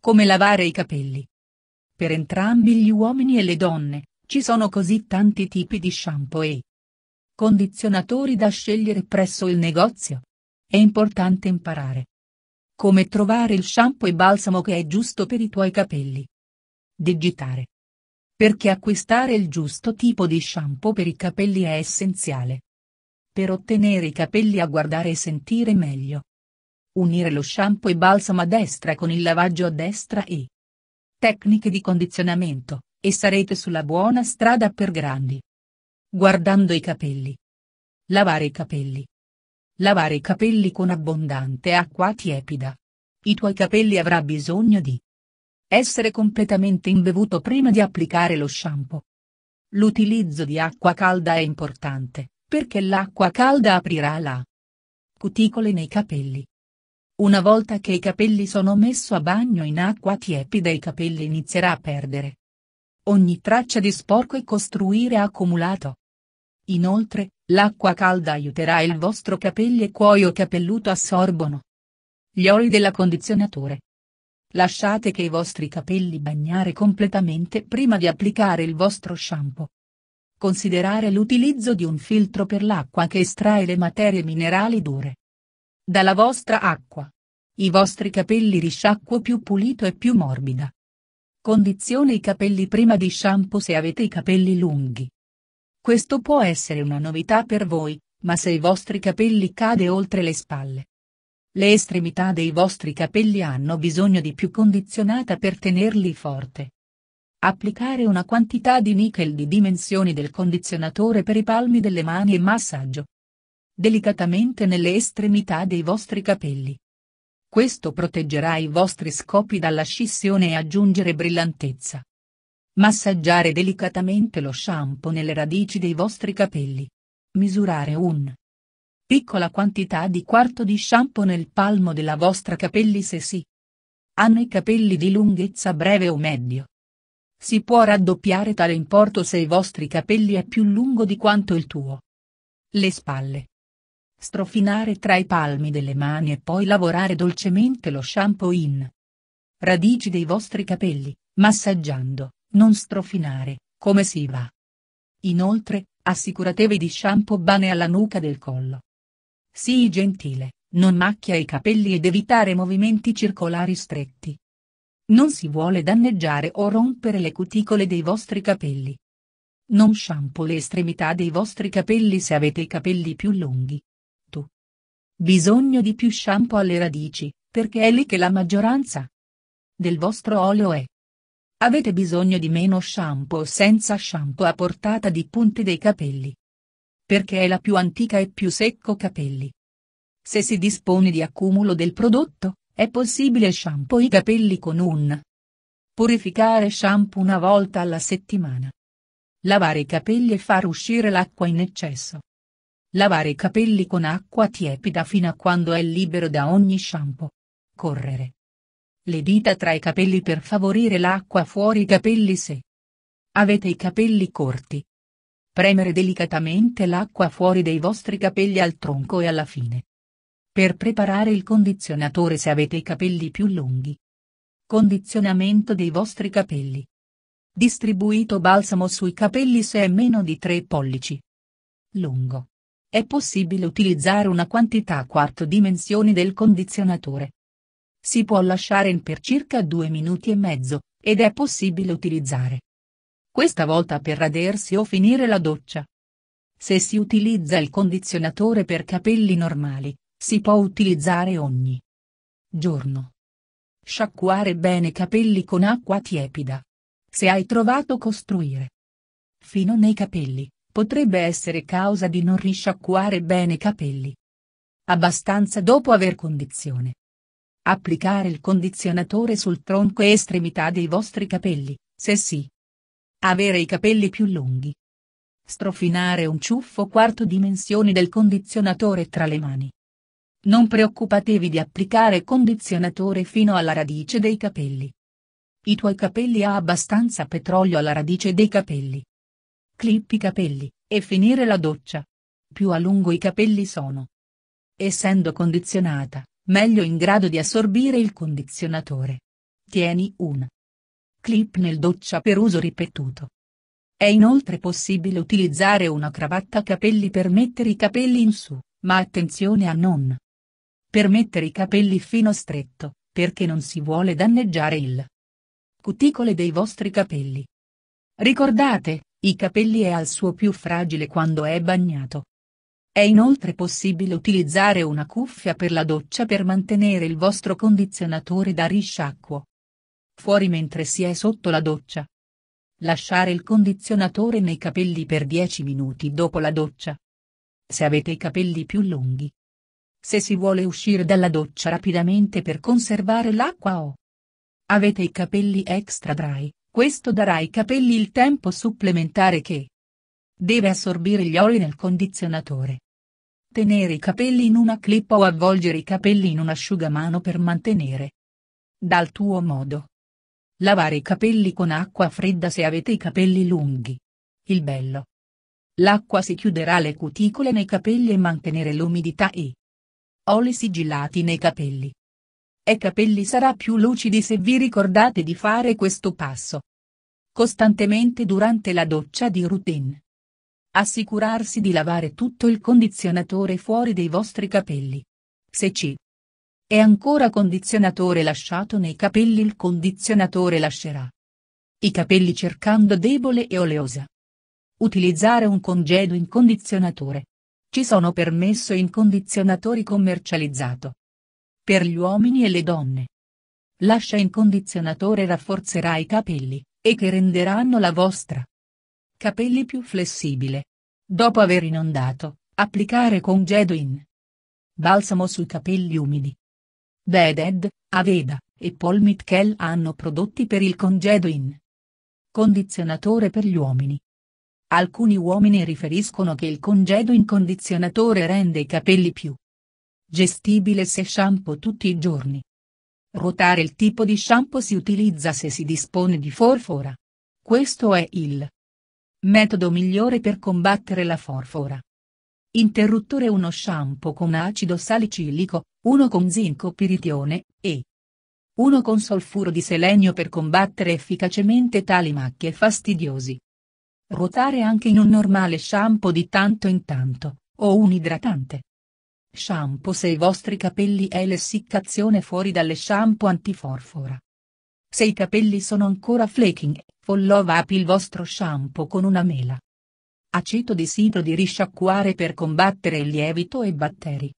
Come lavare i capelli. Per entrambi gli uomini e le donne, ci sono così tanti tipi di shampoo e condizionatori da scegliere presso il negozio. È importante imparare come trovare il shampoo e balsamo che è giusto per i tuoi capelli. Digitare. Perché acquistare il giusto tipo di shampoo per i capelli è essenziale. Per ottenere i capelli a guardare e sentire meglio, Unire lo shampoo e balsamo a destra con il lavaggio a destra e tecniche di condizionamento, e sarete sulla buona strada per grandi. Guardando i capelli. Lavare i capelli. Lavare i capelli con abbondante acqua tiepida. I tuoi capelli avranno bisogno di essere completamente imbevuto prima di applicare lo shampoo. L'utilizzo di acqua calda è importante, perché l'acqua calda aprirà la cuticole nei capelli. Una volta che i capelli sono messo a bagno in acqua tiepida i capelli inizierà a perdere ogni traccia di sporco e costruire accumulato. Inoltre, l'acqua calda aiuterà il vostro capelli e cuoio capelluto assorbono gli oli dell'accondizionatore. Lasciate che i vostri capelli bagnare completamente prima di applicare il vostro shampoo. Considerare l'utilizzo di un filtro per l'acqua che estrae le materie minerali dure dalla vostra acqua. I vostri capelli risciacquo più pulito e più morbida. Condizione i capelli prima di shampoo se avete i capelli lunghi. Questo può essere una novità per voi, ma se i vostri capelli cade oltre le spalle. Le estremità dei vostri capelli hanno bisogno di più condizionata per tenerli forte. Applicare una quantità di nickel di dimensioni del condizionatore per i palmi delle mani e massaggio delicatamente nelle estremità dei vostri capelli. Questo proteggerà i vostri scopi dalla scissione e aggiungere brillantezza. Massaggiare delicatamente lo shampoo nelle radici dei vostri capelli. Misurare un piccola quantità di quarto di shampoo nel palmo della vostra capelli se sì. Hanno i capelli di lunghezza breve o medio. Si può raddoppiare tale importo se i vostri capelli è più lungo di quanto il tuo. Le spalle. Strofinare tra i palmi delle mani e poi lavorare dolcemente lo shampoo in radici dei vostri capelli, massaggiando, non strofinare, come si va. Inoltre, assicuratevi di shampoo bane alla nuca del collo. Sii gentile, non macchia i capelli ed evitare movimenti circolari stretti. Non si vuole danneggiare o rompere le cuticole dei vostri capelli. Non shampoo le estremità dei vostri capelli se avete i capelli più lunghi. Bisogno di più shampoo alle radici, perché è lì che la maggioranza del vostro olio è. Avete bisogno di meno shampoo o senza shampoo a portata di punte dei capelli. Perché è la più antica e più secco capelli. Se si dispone di accumulo del prodotto, è possibile shampoo i capelli con un purificare shampoo una volta alla settimana. Lavare i capelli e far uscire l'acqua in eccesso. Lavare i capelli con acqua tiepida fino a quando è libero da ogni shampoo. Correre. Le dita tra i capelli per favorire l'acqua fuori i capelli se avete i capelli corti. Premere delicatamente l'acqua fuori dei vostri capelli al tronco e alla fine. Per preparare il condizionatore se avete i capelli più lunghi. Condizionamento dei vostri capelli. Distribuito balsamo sui capelli se è meno di 3 pollici. Lungo è possibile utilizzare una quantità a quarto dimensioni del condizionatore. Si può lasciare in per circa due minuti e mezzo, ed è possibile utilizzare. Questa volta per radersi o finire la doccia. Se si utilizza il condizionatore per capelli normali, si può utilizzare ogni giorno. Sciacquare bene i capelli con acqua tiepida. Se hai trovato costruire fino nei capelli, potrebbe essere causa di non risciacquare bene i capelli. Abbastanza dopo aver condizione. Applicare il condizionatore sul tronco e estremità dei vostri capelli, se sì. Avere i capelli più lunghi. Strofinare un ciuffo quarto dimensioni del condizionatore tra le mani. Non preoccupatevi di applicare condizionatore fino alla radice dei capelli. I tuoi capelli ha abbastanza petrolio alla radice dei capelli clip i capelli, e finire la doccia. Più a lungo i capelli sono. Essendo condizionata, meglio in grado di assorbire il condizionatore. Tieni un clip nel doccia per uso ripetuto. È inoltre possibile utilizzare una cravatta a capelli per mettere i capelli in su, ma attenzione a non per mettere i capelli fino stretto, perché non si vuole danneggiare il cuticole dei vostri capelli. Ricordate, i capelli è al suo più fragile quando è bagnato. È inoltre possibile utilizzare una cuffia per la doccia per mantenere il vostro condizionatore da risciacquo. Fuori mentre si è sotto la doccia. Lasciare il condizionatore nei capelli per 10 minuti dopo la doccia. Se avete i capelli più lunghi. Se si vuole uscire dalla doccia rapidamente per conservare l'acqua o avete i capelli extra dry, questo darà ai capelli il tempo supplementare che deve assorbire gli oli nel condizionatore. Tenere i capelli in una clip o avvolgere i capelli in un asciugamano per mantenere dal tuo modo. Lavare i capelli con acqua fredda se avete i capelli lunghi. Il bello. L'acqua si chiuderà le cuticole nei capelli e mantenere l'umidità e oli sigillati nei capelli. E capelli sarà più lucidi se vi ricordate di fare questo passo costantemente durante la doccia di routine. Assicurarsi di lavare tutto il condizionatore fuori dei vostri capelli. Se ci è ancora condizionatore lasciato nei capelli il condizionatore lascerà i capelli cercando debole e oleosa. Utilizzare un congedo in condizionatore. Ci sono permesso in condizionatori commercializzato. Per gli uomini e le donne. Lascia in condizionatore rafforzerà i capelli e che renderanno la vostra capelli più flessibile. Dopo aver inondato, applicare congedo in balsamo sui capelli umidi. Veded, Aveda, e Paul Mitchell hanno prodotti per il congedo in condizionatore per gli uomini. Alcuni uomini riferiscono che il congedo in condizionatore rende i capelli più gestibile se shampoo tutti i giorni. Ruotare il tipo di shampoo si utilizza se si dispone di forfora. Questo è il metodo migliore per combattere la forfora. Interruttore uno shampoo con acido salicilico, uno con zinco piritione, e uno con solfuro di selenio per combattere efficacemente tali macchie fastidiosi. Ruotare anche in un normale shampoo di tanto in tanto, o un idratante. Shampoo se i vostri capelli è l'essiccazione fuori dalle shampoo antiforfora. Se i capelli sono ancora flaking, follow up il vostro shampoo con una mela. Aceto di sidro di risciacquare per combattere il lievito e batteri.